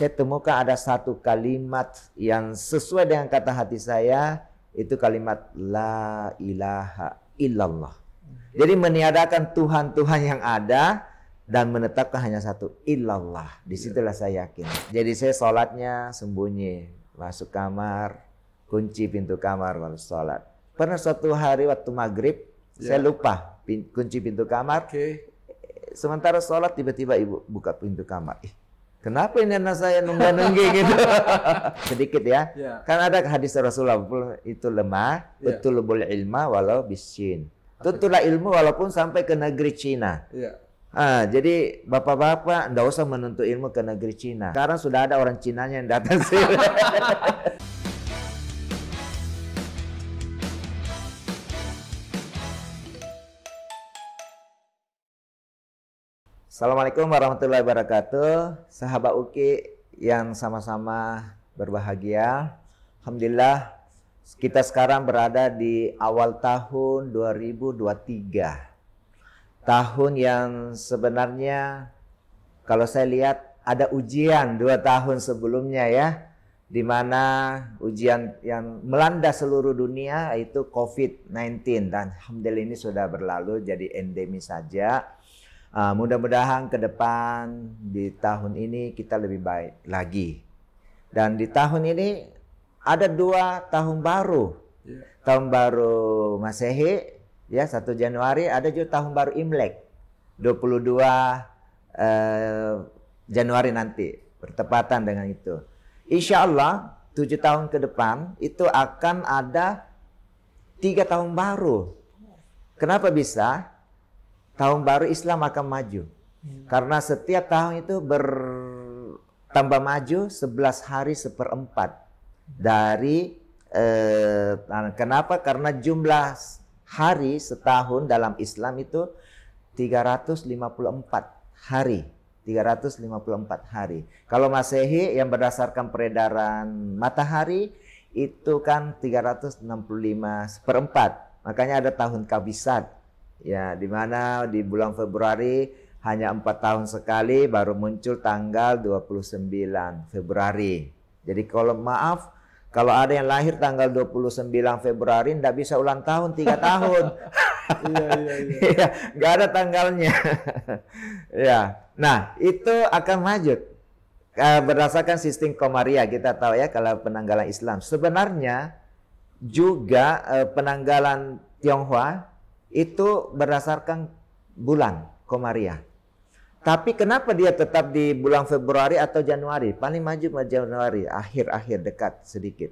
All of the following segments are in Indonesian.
saya temukan ada satu kalimat yang sesuai dengan kata hati saya itu kalimat la ilaha illallah. Jadi meniadakan Tuhan-Tuhan yang ada dan menetapkan hanya satu illallah. Iya. Disitulah saya yakin. Jadi saya sholatnya sembunyi, masuk kamar, kunci pintu kamar lalu sholat. Pernah suatu hari waktu maghrib, yeah. saya lupa kunci pintu kamar. Okay. Sementara sholat tiba-tiba ibu buka pintu kamar. Ih, Kenapa ini anak saya nunggah-nunggi gitu? Sedikit ya. Yeah. Kan ada hadis Rasulullah itu lemah, yeah. betul boleh ilma walau bisin. Tutulah ilmu walaupun sampai ke negeri Cina. Yeah. Ah, jadi bapak-bapak ndak usah menuntut ilmu ke negeri Cina. Sekarang sudah ada orang Cina yang datang sini. Assalamualaikum warahmatullahi wabarakatuh. Sahabat Uki yang sama-sama berbahagia. Alhamdulillah kita sekarang berada di awal tahun 2023. Tahun yang sebenarnya kalau saya lihat ada ujian dua tahun sebelumnya ya. Di mana ujian yang melanda seluruh dunia yaitu COVID-19. Dan Alhamdulillah ini sudah berlalu jadi endemi saja Uh, mudah-mudahan ke depan di tahun ini kita lebih baik lagi. Dan di tahun ini ada dua tahun baru. Ya. Tahun baru Masehi ya 1 Januari ada juga tahun baru Imlek 22 eh, Januari nanti bertepatan dengan itu. Insya Allah tujuh tahun ke depan itu akan ada tiga tahun baru. Kenapa bisa? tahun baru Islam akan maju. Iya. Karena setiap tahun itu bertambah maju 11 hari seperempat dari eh, kenapa? Karena jumlah hari setahun dalam Islam itu 354 hari. 354 hari. Kalau Masehi yang berdasarkan peredaran matahari itu kan 365 seperempat. Makanya ada tahun kabisat Ya, di mana di bulan Februari hanya empat tahun sekali baru muncul tanggal 29 Februari. Jadi kalau maaf, kalau ada yang lahir tanggal 29 Februari, ndak bisa ulang tahun tiga tahun. Iya, iya, iya. iya Gak ada tanggalnya. ya. Nah, itu akan maju. Eh, berdasarkan sistem Komaria, kita tahu ya kalau penanggalan Islam. Sebenarnya juga eh, penanggalan Tionghoa itu berdasarkan bulan Komariah. Tapi kenapa dia tetap di bulan Februari atau Januari? Paling maju Januari, akhir-akhir dekat sedikit.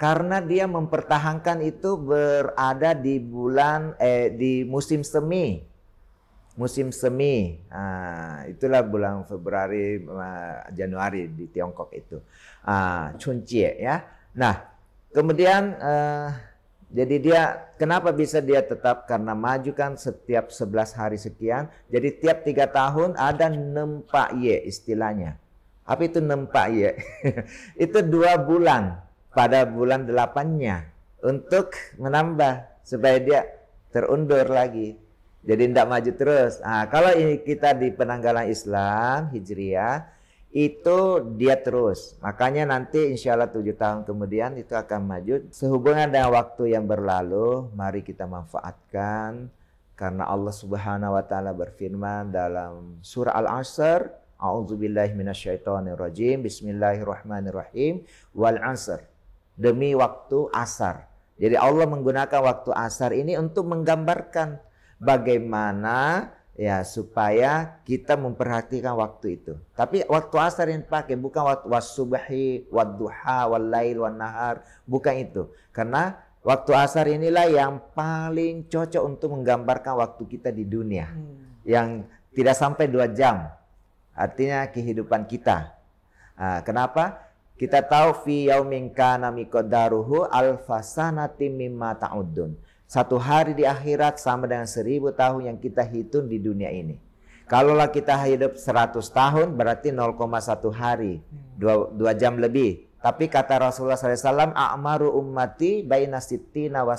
Karena dia mempertahankan itu berada di bulan eh, di musim semi, musim semi. Ah, itulah bulan Februari, eh, Januari di Tiongkok itu. Ah, Chunjie ya. Nah, kemudian eh, jadi dia kenapa bisa dia tetap karena majukan setiap 11 hari sekian. Jadi tiap tiga tahun ada nempak ye istilahnya. Apa itu nempak ye? itu dua bulan pada bulan delapannya untuk menambah supaya dia terundur lagi. Jadi tidak maju terus. Nah, kalau ini kita di penanggalan Islam Hijriah itu dia terus. Makanya nanti insya Allah tujuh tahun kemudian itu akan maju. Sehubungan dengan waktu yang berlalu, mari kita manfaatkan karena Allah Subhanahu wa taala berfirman dalam surah Al-Asr, A'udzubillahi Bismillahirrahmanirrahim. Wal 'asr. Demi waktu asar. Jadi Allah menggunakan waktu asar ini untuk menggambarkan bagaimana ya supaya kita memperhatikan waktu itu. Tapi waktu asar yang dipakai bukan waktu wasubahi, wadduha, walail, wanahar, bukan itu. Karena waktu asar inilah yang paling cocok untuk menggambarkan waktu kita di dunia hmm. yang tidak sampai dua jam. Artinya kehidupan kita. Nah, kenapa? Kita tahu fi yaumin kana miqdaruhu alfasanati mimma ta'udun satu hari di akhirat sama dengan seribu tahun yang kita hitung di dunia ini. Kalaulah kita hidup seratus tahun berarti 0,1 hari, dua dua jam lebih. Tapi kata Rasulullah SAW, A'maru ummati baina sittina wa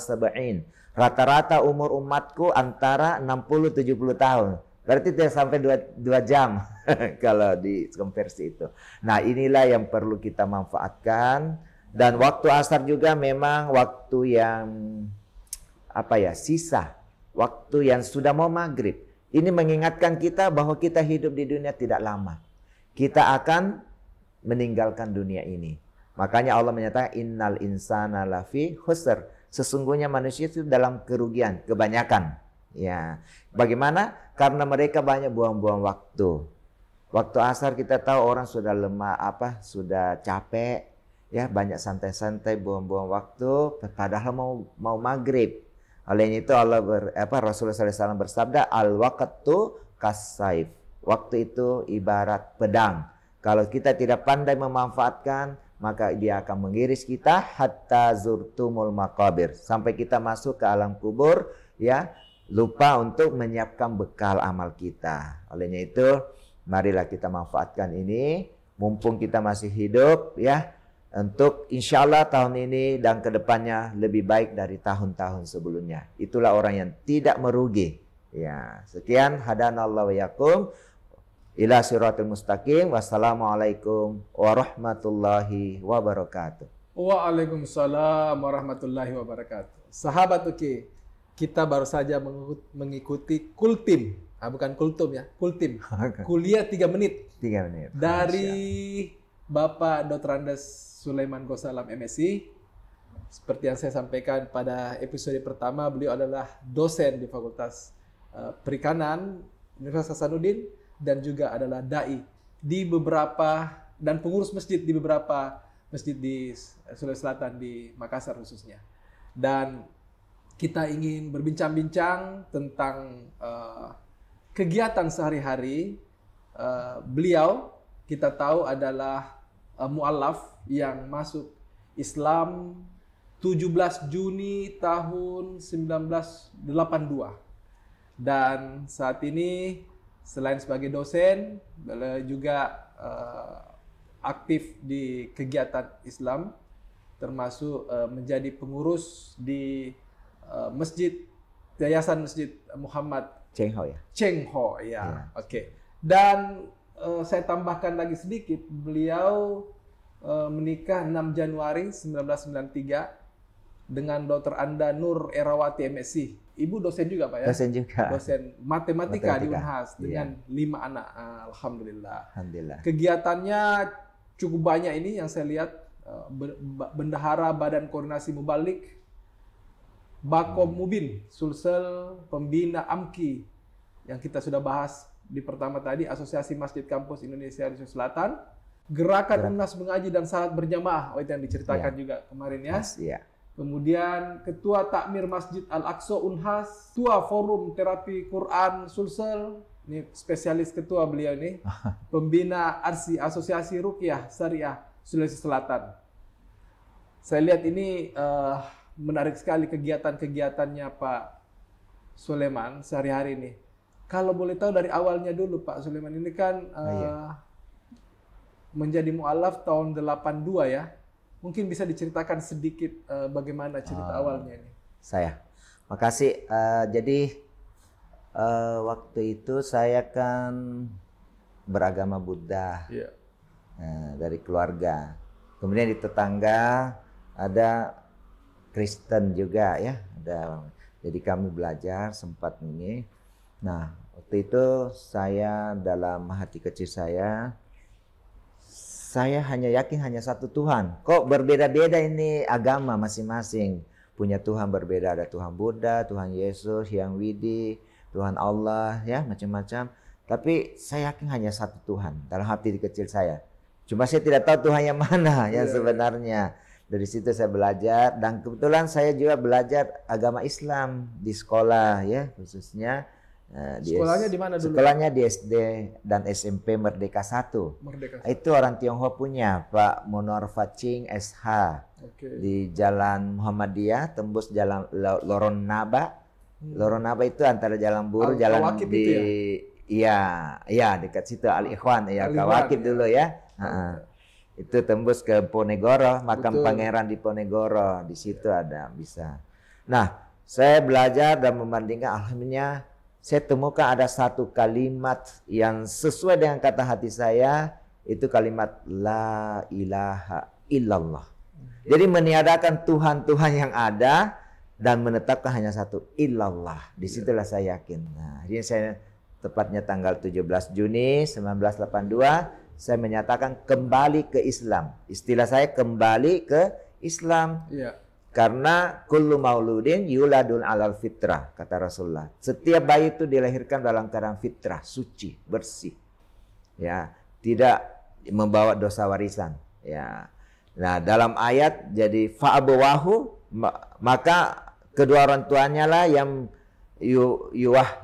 Rata-rata umur umatku antara 60-70 tahun. Berarti tidak sampai dua 2 jam kalau di konversi itu. Nah inilah yang perlu kita manfaatkan. Dan waktu asar juga memang waktu yang apa ya sisa waktu yang sudah mau maghrib. Ini mengingatkan kita bahwa kita hidup di dunia tidak lama. Kita akan meninggalkan dunia ini. Makanya Allah menyatakan innal insana lafi khusr. Sesungguhnya manusia itu dalam kerugian kebanyakan. Ya. Bagaimana? Karena mereka banyak buang-buang waktu. Waktu asar kita tahu orang sudah lemah apa, sudah capek, ya banyak santai-santai buang-buang waktu padahal mau mau maghrib oleh itu Allah ber, apa Rasulullah SAW bersabda al waqtu kasaif. Waktu itu ibarat pedang. Kalau kita tidak pandai memanfaatkan, maka dia akan mengiris kita hatta zurtumul makabir sampai kita masuk ke alam kubur ya lupa untuk menyiapkan bekal amal kita. Olehnya itu marilah kita manfaatkan ini mumpung kita masih hidup ya untuk insya Allah tahun ini dan kedepannya lebih baik dari tahun-tahun sebelumnya. Itulah orang yang tidak merugi. Ya, sekian hadanallahu wa yakum ila siratul mustaqim. Wassalamualaikum warahmatullahi wabarakatuh. Waalaikumsalam warahmatullahi wabarakatuh. Sahabat Uki, kita baru saja mengikuti kultim. Ah, bukan kultum ya, kultim. Kuliah 3 menit. 3 menit. Dari Bapak Dr Andes Sulaiman Gosalam MSI. Seperti yang saya sampaikan pada episode pertama, beliau adalah dosen di Fakultas eh, Perikanan Universitas Hasanuddin dan juga adalah dai di beberapa dan pengurus masjid di beberapa masjid di Sulawesi Selatan di Makassar khususnya. Dan kita ingin berbincang-bincang tentang uh, kegiatan sehari-hari uh, beliau kita tahu adalah uh, eh, mualaf yang masuk Islam 17 Juni tahun 1982. Dan saat ini selain sebagai dosen juga uh, aktif di kegiatan Islam termasuk uh, menjadi pengurus di uh, masjid Yayasan Masjid Muhammad Cheng Ho ya. Ho ya. ya. Oke. Okay. Dan Eh, saya tambahkan lagi sedikit, beliau uh, menikah 6 Januari 1993 dengan dokter Anda Nur Erawati MSc. Ibu dosen juga Pak ya? Dosen juga. Dosen matematika, matematika. di Unhas iya. dengan iya. lima anak. Alhamdulillah. Alhamdulillah. Kegiatannya cukup banyak ini yang saya lihat. Eh, bendahara Badan Koordinasi Mubalik Bakom hmm. Mubin, Sulsel, Pembina AMKI yang kita sudah bahas di pertama tadi Asosiasi Masjid Kampus Indonesia Sulawesi Selatan, Gerakan Gerak. Umnas Mengaji dan Salat Berjamaah, oh itu yang diceritakan ya. juga kemarin ya. Mas, ya. Kemudian Ketua Takmir Masjid Al-Aqsa Unhas, Ketua Forum Terapi Quran Sulsel, ini spesialis ketua beliau ini, Pembina Arsi Asosiasi Rukyah Syariah Sulawesi Selatan. Saya lihat ini uh, menarik sekali kegiatan-kegiatannya Pak Suleman sehari-hari nih. Kalau boleh tahu dari awalnya dulu Pak Sulaiman ini kan uh, iya. menjadi mualaf tahun 82 ya. Mungkin bisa diceritakan sedikit uh, bagaimana cerita uh, awalnya ini. Saya. Makasih. Uh, jadi uh, waktu itu saya kan beragama Buddha yeah. Iya. uh, dari keluarga. Kemudian di tetangga ada Kristen juga ya. Ada. Jadi kami belajar sempat ini. Nah Waktu itu saya dalam hati kecil saya, saya hanya yakin hanya satu Tuhan. Kok berbeda-beda ini agama masing-masing. Punya Tuhan berbeda, ada Tuhan Buddha, Tuhan Yesus, Yang Widi, Tuhan Allah, ya macam-macam. Tapi saya yakin hanya satu Tuhan dalam hati kecil saya. Cuma saya tidak tahu Tuhan yang mana yang iya. sebenarnya. Dari situ saya belajar dan kebetulan saya juga belajar agama Islam di sekolah ya khususnya Nah, di sekolahnya di mana dulu? Sekolahnya di SD dan SMP Merdeka 1. Merdeka 1. Itu orang Tionghoa punya, Pak Munor Facing SH. Okay. Di Jalan Muhammadiyah tembus Jalan lorong Naba. Hmm. Loron Naba itu antara Jalan Buru, Al Jalan Kawakib di itu ya? Iya, iya, dekat situ Al Ikhwan ya Al Kawakib iya. dulu ya. Okay. itu tembus ke Ponegoro, makam Betul. pangeran di Ponegoro. Di situ ada bisa. Nah, saya belajar dan membandingkan alhamdulillah saya temukan ada satu kalimat yang sesuai dengan kata hati saya itu kalimat la ilaha illallah. Hmm. Jadi meniadakan Tuhan-Tuhan yang ada dan menetapkan hanya satu illallah. Disitulah ya. saya yakin. Nah, jadi saya tepatnya tanggal 17 Juni 1982 saya menyatakan kembali ke Islam. Istilah saya kembali ke Islam. Yeah. Karena kullu mauludin yuladun alal fitrah, kata Rasulullah. Setiap bayi itu dilahirkan dalam keadaan fitrah, suci, bersih. Ya, tidak membawa dosa warisan. Ya. Nah, dalam ayat jadi fa'abawahu maka kedua orang tuanya lah yang yu,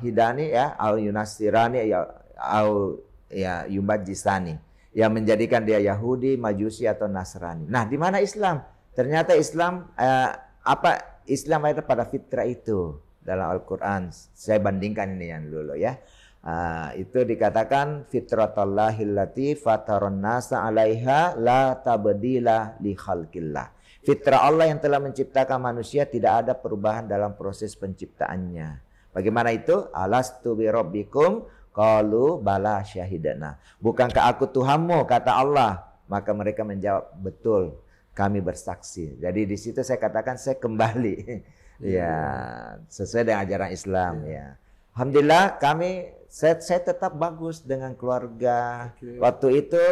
hidani ya al yunasirani ya al ya yumajisani yang menjadikan dia Yahudi, Majusi atau Nasrani. Nah, di mana Islam? Ternyata Islam eh, apa Islam itu pada fitrah itu dalam Al-Qur'an. Saya bandingkan ini yang dulu ya. Uh, itu dikatakan fitratallahil lati fataron nasa alaiha la tabdila li khalqillah. Fitrah Allah yang telah menciptakan manusia tidak ada perubahan dalam proses penciptaannya. Bagaimana itu? Alastu bi rabbikum qalu bala syahidana. Bukankah aku Tuhanmu kata Allah? Maka mereka menjawab betul kami bersaksi. Jadi di situ saya katakan saya kembali Ya, ya sesuai dengan ajaran Islam ya. ya. Alhamdulillah kami saya, saya tetap bagus dengan keluarga. Okay. Waktu itu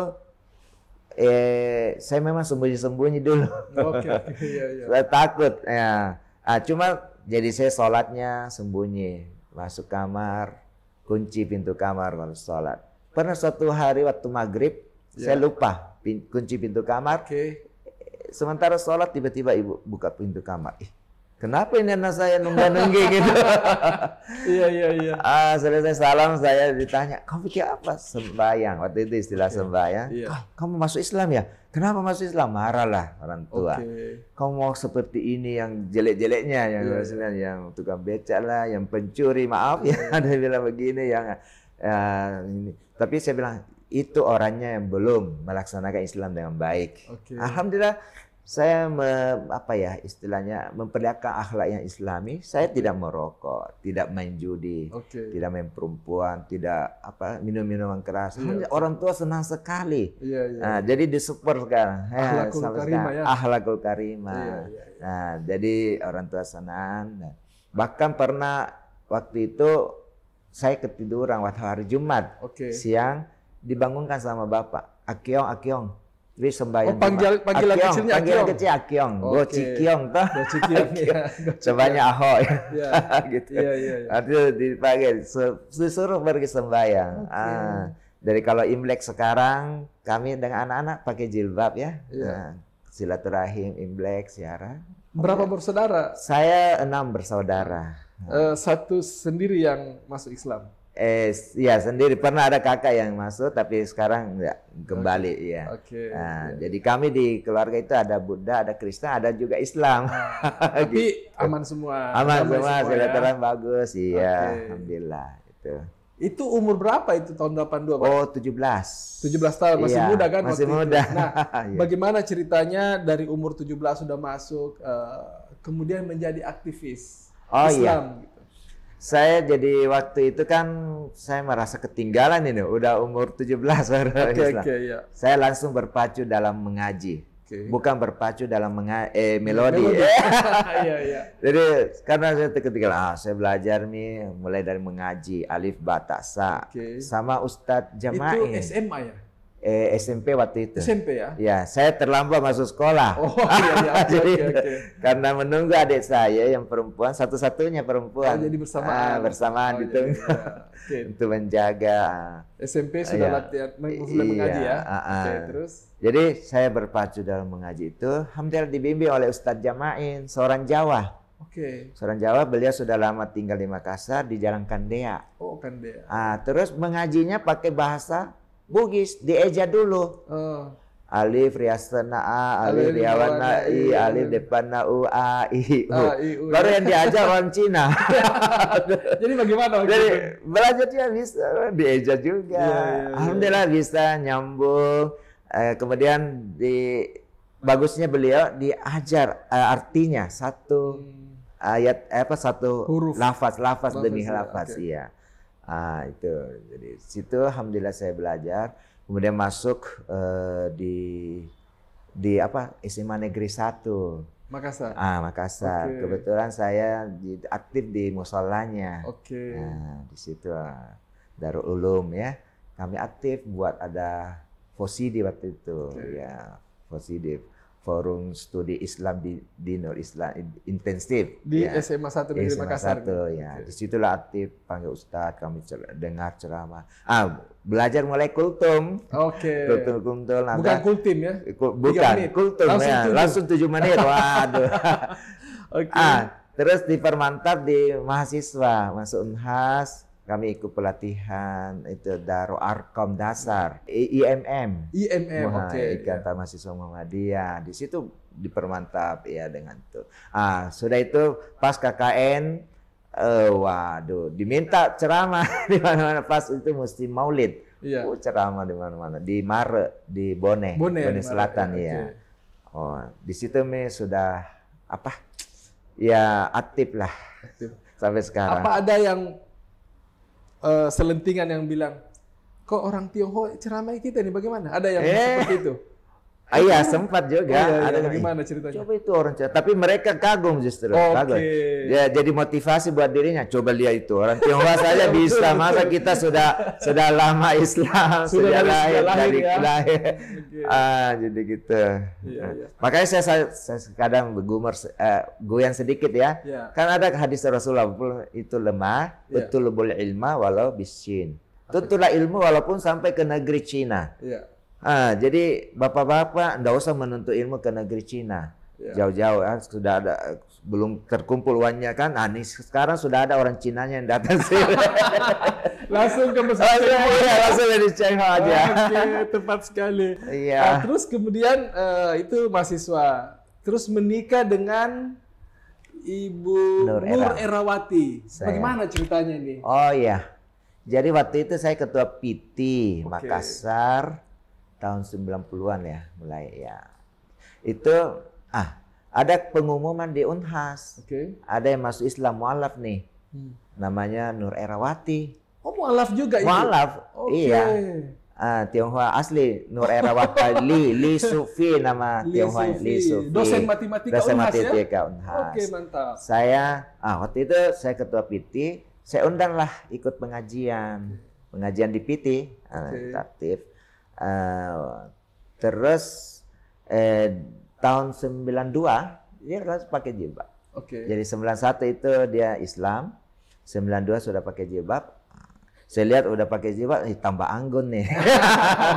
eh saya memang sembunyi-sembunyi dulu. Okay, okay, ya. saya takut ya. Ah, cuma jadi saya sholatnya sembunyi masuk kamar kunci pintu kamar lalu sholat. Pernah suatu hari waktu maghrib ya. saya lupa pin, kunci pintu kamar. Okay sementara sholat tiba-tiba ibu buka pintu kamar. Ih, kenapa ini anak saya nunggu nunggu gitu? Iya, iya, iya. Ah, selesai salam saya ditanya, kamu pikir apa? sembahyang Waktu itu istilah okay. Iya, sembayang. Yeah. Ah, kamu masuk Islam ya? Kenapa masuk Islam? marah lah orang tua. Okay. Kamu mau seperti ini yang jelek-jeleknya, yang yeah. Iya. yang tukang becak lah, yang pencuri, maaf ya, ada bilang begini, yang uh, ini. Tapi saya bilang, itu orangnya yang belum melaksanakan Islam dengan baik. Okay. Alhamdulillah saya me, apa ya istilahnya memperlihatkan akhlak yang islami saya tidak merokok tidak main judi okay. tidak main perempuan tidak apa minum minuman keras yeah. Iya. orang tua senang sekali yeah, yeah. Nah, jadi disupport sekarang ya, akhlakul ya, karimah ya. akhlakul karimah yeah, yeah, yeah. nah jadi orang tua senang nah, bahkan pernah waktu itu saya ketiduran waktu hari Jumat okay. siang dibangunkan sama bapak. Akiong, Akiong. Jadi sembahyang. Oh, panggil, panggil akiong. kecilnya panggilan kecil akyong. Okay. Go cikyong toh. Go cikyong. Iya. Sebanyak aho ya. Iya, iya, gitu. Iya, iya, iya. Itu dipanggil. disuruh pergi sembahyang. Okay. Ah. Dari kalau Imlek sekarang kami dengan anak-anak pakai jilbab ya. Yeah. Nah, silaturahim, Imlek, siara. Berapa ya. bersaudara? Saya enam bersaudara. Uh, satu sendiri yang masuk Islam. Eh, ya sendiri pernah ada kakak yang masuk tapi sekarang enggak kembali okay. ya. Okay. Nah, yeah. Jadi kami di keluarga itu ada Buddha, ada Kristen, ada juga Islam. Ah, tapi gitu. aman semua. Aman semua, ya. silaturahmi ya. bagus, iya, okay. alhamdulillah itu. Itu umur berapa itu tahun 82? Oh, 17. 17 tahun, masih iya, muda kan? Masih waktu muda. Itu. Nah, iya. bagaimana ceritanya dari umur 17 sudah masuk uh, kemudian menjadi aktivis oh, iya. Islam? Iya saya jadi waktu itu kan saya merasa ketinggalan ini udah umur 17 belas okay, Islam. Okay, yeah. Saya langsung berpacu dalam mengaji. Okay. Bukan berpacu dalam menga eh, melodi. yeah, yeah. Jadi karena saya ketika ah, saya belajar nih mulai dari mengaji alif bata okay. sama Ustadz Jama'i. Itu SMA ya? eh, SMP waktu itu. SMP ya? Ya, saya terlambat masuk sekolah. Oh iya, iya. jadi, okay, okay. Karena menunggu adik saya yang perempuan, satu-satunya perempuan. Oh, jadi bersamaan. Ah, bersamaan oh, ditunggu. Iya, iya. iya. Okay. untuk menjaga. SMP ah, sudah ya. latihan, mulai iya, mengaji ya? Uh, ah, ah. Okay, terus? Jadi saya berpacu dalam mengaji itu, hampir dibimbing oleh Ustadz Jamain, seorang Jawa. Oke. Okay. Seorang Jawa beliau sudah lama tinggal di Makassar di Jalan Kandea. Oh Kandea. Ah terus mengajinya pakai bahasa Bugis dieja dulu. Oh. Alif riasna a, alif, riawana i, alif depanna u a i u. A, i, u ya. Baru yang diajar orang Cina. Jadi bagaimana? Jadi belajar dia bisa dieja juga. Ya, ya, Alhamdulillah bisa nyambung. Eh, kemudian di bagusnya beliau diajar eh, artinya satu hmm. ayat eh, apa satu Huruf. lafaz lafaz demi lafaz ya, iya. Ah itu jadi situ alhamdulillah saya belajar kemudian masuk uh, di di apa SMA Negeri satu Makassar. Ah Makassar. Okay. Kebetulan saya di, aktif di musolanya. Oke. Okay. Nah, di situ ah, Darul Ulum ya. Kami aktif buat ada Fosidi waktu itu okay. ya Fosidi forum studi Islam di Nur Islam intensif di ya. SMA satu Negeri SMA Makassar. 1 ya. Di situlah aktif panggil ustaz, kami cer dengar ceramah. Ah, belajar mulai kultum. Oke. Okay. Kultum kultum ada. Bukan kultim ya. Kul bukan kultum langsung ya. Tujuh. Langsung tujuh menit. Waduh. Oke. Okay. Ah, terus dipermantap di mahasiswa, masuk Unhas kami ikut pelatihan itu Daro Arkom dasar IMM IMM oke okay, Ikatan yeah. Mahasiswa Muhammadiyah di situ dipermantap ya dengan itu ah sudah itu pas KKN uh, eh, waduh diminta ceramah di mana-mana pas itu mesti Maulid yeah. oh, ceramah di mana-mana di Mare di Bone Bone, Bone Selatan Mare, ya iya. okay. oh di situ me sudah apa ya aktif lah aktif. sampai sekarang apa ada yang Eh, selentingan yang bilang, kok orang Tionghoa ceramai kita nih bagaimana? Ada yang eh. seperti itu? Ah, iya sempat juga. Oh, iya, iya. Ada gimana ceritanya? Coba itu orang cerita. Tapi mereka kagum justru. Okay. Kagum. Ya, jadi motivasi buat dirinya. Coba lihat itu orang Tionghoa saja bisa. Masa kita sudah sudah lama Islam sudah, sudah lahir, lahir dari ya? lahir. Okay. Ah, jadi gitu. iya. iya. Ah, makanya saya, saya, saya kadang bergumar uh, goyang sedikit ya. Yeah. Kan ada hadis Rasulullah itu lemah, yeah. betul boleh ilmu walau bisin. Okay. ilmu walaupun sampai ke negeri Cina. Yeah. Ah, jadi bapak-bapak ndak usah menuntut ilmu ke negeri Cina. Ya. Jauh-jauh ya. sudah ada belum terkumpul uangnya kan. Anis nah, sekarang sudah ada orang Cina yang datang sih. langsung ke masjid. Oh, ya, langsung dari Cengho aja. Ah, oke, okay, tepat sekali. Iya. Nah, terus kemudian uh, itu mahasiswa terus menikah dengan Ibu Nur, Era. Nur Erawati. Saya. Bagaimana ceritanya ini? Oh ya Jadi waktu itu saya ketua PT okay. Makassar tahun 90-an ya mulai ya. Itu ah ada pengumuman di Unhas. Okay. Ada yang masuk Islam mualaf nih. Hmm. Namanya Nur Erawati. Oh mualaf juga itu. Mualaf. Okay. Iya. Uh, Tionghoa asli Nur Erawati Li Li Sufi nama Tionghoa Sufi. Li Sufi. Dosen matematika Dosen Unhas ya? matematika ya? Unhas. Oke, okay, mantap. Saya ah waktu itu saya ketua PT, saya undanglah ikut pengajian. Pengajian di PT, okay. uh, Eh, terus eh, tahun 92 dia harus pakai jilbab. Oke. Okay. Jadi 91 itu dia Islam, 92 sudah pakai jilbab. Saya lihat udah pakai jilbab, eh, tambah anggun nih.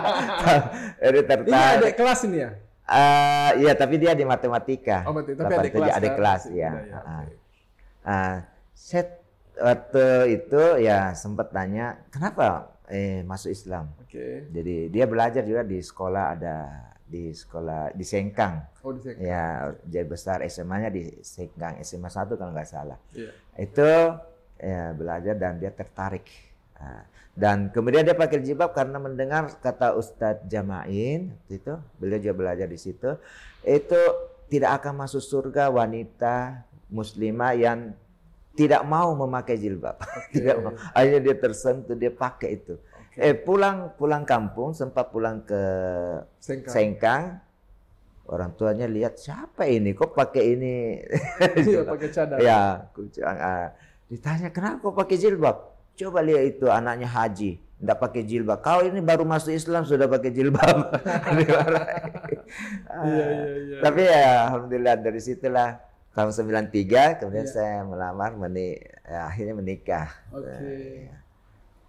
Jadi tertarik. Ini ada kelas ini ya? Uh, iya, tapi dia di matematika. Oh, tapi ada kelas. Ada ya? kelas ya. ya uh, ah. ah, set waktu itu ya sempat tanya, kenapa eh masuk Islam. Okay. Jadi dia belajar juga di sekolah ada di sekolah di Sengkang. Oh, di Sengkang. Ya, jadi besar SMA-nya di Sengkang, SMA 1 kalau nggak salah. Yeah. Itu ya, belajar dan dia tertarik. Ah, dan kemudian dia pakai jilbab karena mendengar kata Ustadz Jamain itu, beliau juga belajar di situ. Itu tidak akan masuk surga wanita muslimah yang tidak mau memakai jilbab. Okay. tidak mau. Akhirnya dia tersentuh, dia pakai itu. Okay. Eh pulang pulang kampung, sempat pulang ke Sengkang. Sengkang. Orang tuanya lihat siapa ini, kok pakai ini? Iya, pakai cadar. Ya, uh, ditanya kenapa kok pakai jilbab? Coba lihat itu anaknya Haji, tidak pakai jilbab. Kau ini baru masuk Islam sudah pakai jilbab. uh, Tapi ya, alhamdulillah dari situlah tahun 93 kemudian yeah. saya melamar meni ya, akhirnya menikah. Oke. Okay. Nah, iya.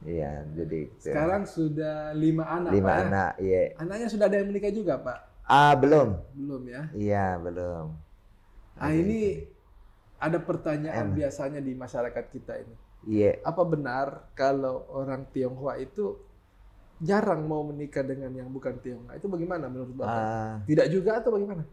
iya, jadi sekarang itu. sudah lima anak. Lima pak, ya? anak, iya. Ya. Anaknya sudah ada yang menikah juga, Pak? Ah, belum. Belum ya? Iya, belum. Ah, ini ada pertanyaan M. biasanya di masyarakat kita ini. Iya. Apa benar kalau orang Tionghoa itu jarang mau menikah dengan yang bukan Tionghoa? Itu bagaimana menurut Bapak? Uh, Tidak juga atau bagaimana?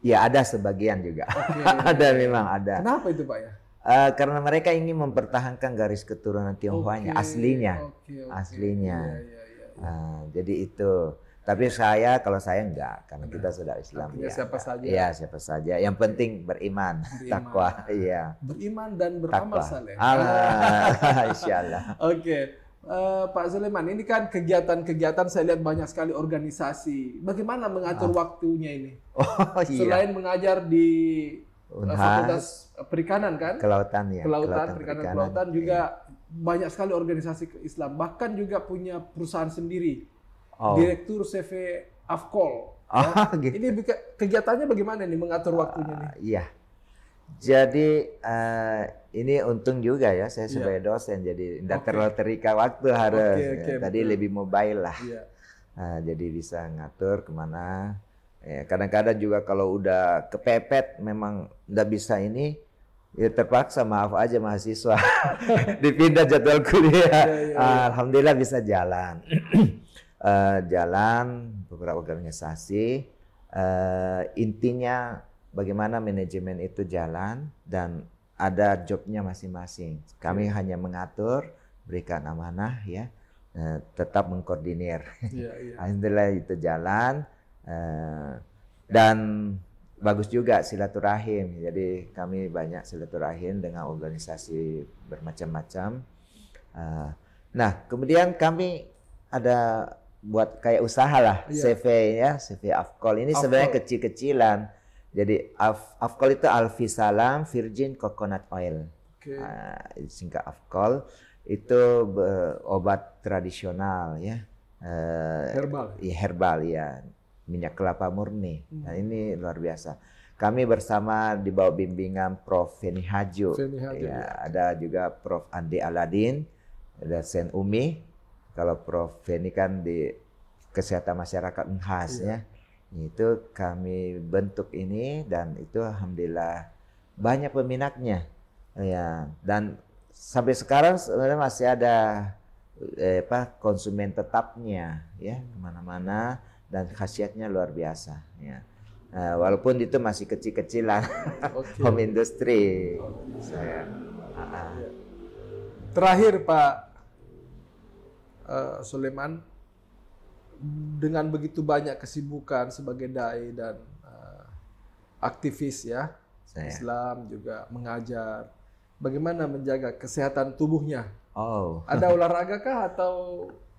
Ya ada sebagian juga. Okay, ada memang ada. Kenapa itu Pak ya? Uh, karena mereka ingin mempertahankan garis keturunan Tionghoanya okay, aslinya, okay, okay. aslinya. Yeah, yeah, yeah. Uh, jadi itu. Tapi saya kalau saya enggak karena nah, kita sudah Islam ya. Siapa saja? Ya siapa saja. Yang penting beriman, beriman. takwa. Iya. Beriman dan beramal saleh. Allah, insyaallah. Oke. Okay. Eh, Pak Zuleman, ini kan kegiatan-kegiatan saya lihat banyak sekali organisasi. Bagaimana mengatur ah. waktunya ini? Oh iya. Selain mengajar di eh, Unhas, Fakultas Perikanan kan? Kelautan ya. Kelautan, kelautan perikanan, perikanan, kelautan iya. juga banyak sekali organisasi Islam. Bahkan juga punya perusahaan sendiri. Oh. Direktur CV Afkol. Oh, ya. gitu. Ini kegiatannya bagaimana nih mengatur waktunya uh, nih? Ah, iya. Jadi uh, ini untung juga ya saya iya. sebagai yeah. dosen jadi tidak okay. terlalu terikat waktu harus okay, ya, okay, tadi betul. lebih mobile lah yeah. nah, jadi bisa ngatur kemana ya kadang-kadang juga kalau udah kepepet memang tidak bisa ini ya terpaksa maaf aja mahasiswa dipindah jadwal kuliah yeah, yeah, yeah. alhamdulillah bisa jalan uh, jalan beberapa organisasi uh, intinya bagaimana manajemen itu jalan dan ada jobnya masing-masing. Kami yeah. hanya mengatur, berikan amanah ya, eh, tetap mengkoordinir. Yeah, yeah. Alhamdulillah itu jalan eh, dan bagus juga silaturahim. Jadi kami banyak silaturahim dengan organisasi bermacam-macam. Eh, nah kemudian kami ada buat kayak usaha lah yeah. CV ya, CV Afkol ini sebenarnya kecil-kecilan jadi af, afkol itu alfi salam virgin coconut oil. Okay. Uh, singkat afkol itu uh, obat tradisional ya. Uh, herbal. Ya herbal ya minyak kelapa murni. Hmm. Nah ini luar biasa. Kami bersama di bawah bimbingan Prof. Feni Haju. Feni Haju iya, ya, Ada juga Prof. Andi Aladin, ada Sen Umi. Kalau Prof. Feni kan di kesehatan masyarakat khasnya. iya. Ya itu kami bentuk ini dan itu alhamdulillah banyak peminatnya ya dan sampai sekarang sebenarnya masih ada eh, apa konsumen tetapnya ya kemana-mana dan khasiatnya luar biasa ya eh, walaupun itu masih kecil-kecilan okay. home industry saya terakhir Pak uh, eh, Suleman dengan begitu banyak kesibukan sebagai dai dan uh, aktivis ya Saya. Islam juga mengajar bagaimana menjaga kesehatan tubuhnya oh ada olahraga kah atau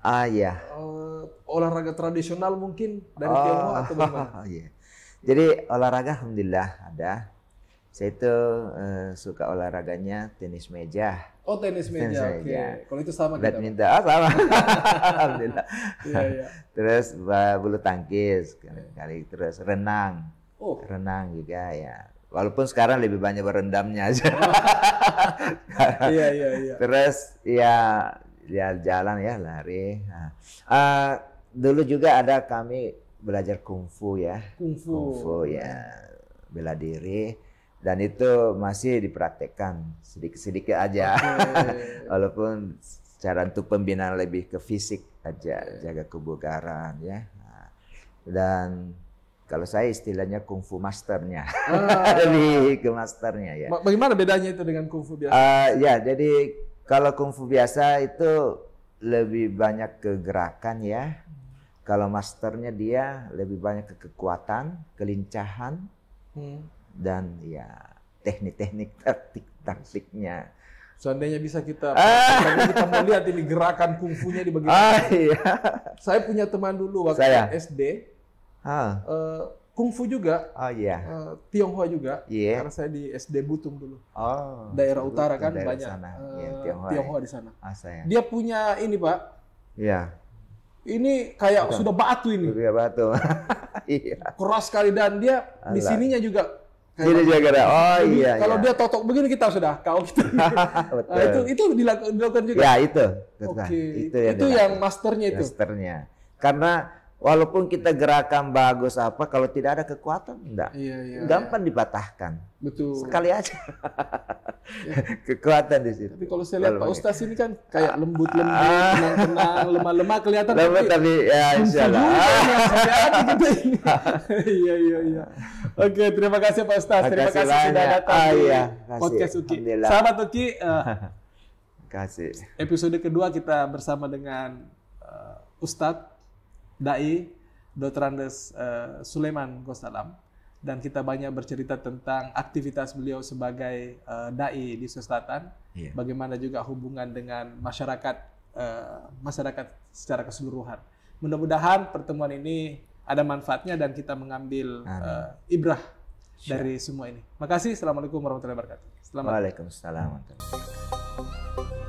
ah ya uh, olahraga tradisional mungkin dari oh. Tionghoa atau bagaimana yeah. jadi olahraga alhamdulillah ada saya itu uh, suka olahraganya tenis meja. Oh tenis meja, tenis oke. Okay. Kalau itu sama Badminton, kita. oh, sama. Alhamdulillah. yeah, yeah. Terus bulu tangkis, kan, iya. kali terus renang. Oh. Renang juga ya. Walaupun sekarang lebih banyak berendamnya aja. Oh. Iya iya iya. Terus ya ya jalan ya lari. Nah. Uh, dulu juga ada kami belajar kungfu ya. Kungfu. Kungfu ya bela diri dan itu masih dipraktekkan sedikit-sedikit aja okay. walaupun cara untuk pembinaan lebih ke fisik aja okay. Iya. jaga kebugaran ya nah, dan kalau saya istilahnya kungfu masternya ah. lebih ke masternya ya bagaimana bedanya itu dengan kungfu biasa uh, ya jadi kalau kungfu biasa itu lebih banyak ke gerakan ya kalau masternya dia lebih banyak ke kekuatan kelincahan hmm dan ya teknik-teknik taktik-taktiknya. Seandainya bisa kita, ah. kita mau lihat ini gerakan kungfunya di bagian. Ah, iya. Saya punya teman dulu waktu Saya. SD, ah. uh, kungfu juga, oh, iya. uh, Tionghoa juga, yeah. karena saya di SD Butung dulu, oh, daerah Butung utara kan banyak sana. Uh, ya, Tionghoa, iya. Tionghoa ya. di sana. Ah, saya. Dia punya ini pak. Iya. Ini kayak Betul. sudah batu ini. Sudah batu. Iya. Keras sekali dan dia Alah. di sininya juga Gini dia gerak. Oh iya. Kalau iya. dia totok begini kita sudah kau gitu. Betul. Nah, itu itu dilakukan juga. Ya itu. Kan. Oke. Okay. Itu, itu yang, itu yang masternya itu. Masternya. Karena Walaupun kita gerakan bagus apa, kalau tidak ada kekuatan, enggak. Iya, iya, iya. Gampang iya. dipatahkan. Betul. Sekali aja. Iya. kekuatan di situ. Tapi kalau saya lihat Pak Ustaz ini kan kayak lembut-lembut, ah. tenang-tenang, lemah-lemah kelihatan. Lembut tapi ya insyaallah. Iya, iya, iya, iya. Oke, terima kasih Pak Ustaz. Terima kasih, kasih sudah datang ah, iya. kasih. podcast Uki. Sahabat Uki, uh, kasih. episode kedua kita bersama dengan uh, Ustadz dai Dr. Andes uh, eh, Suleman Gosalam dan kita banyak bercerita tentang aktivitas beliau sebagai uh, dai di Sulawesi Selatan, yeah. bagaimana juga hubungan dengan masyarakat uh, masyarakat secara keseluruhan. Mudah-mudahan pertemuan ini ada manfaatnya dan kita mengambil uh, ibrah sure. dari semua ini. Makasih. Assalamualaikum warahmatullahi wabarakatuh. Selamat. Waalaikumsalam warahmatullahi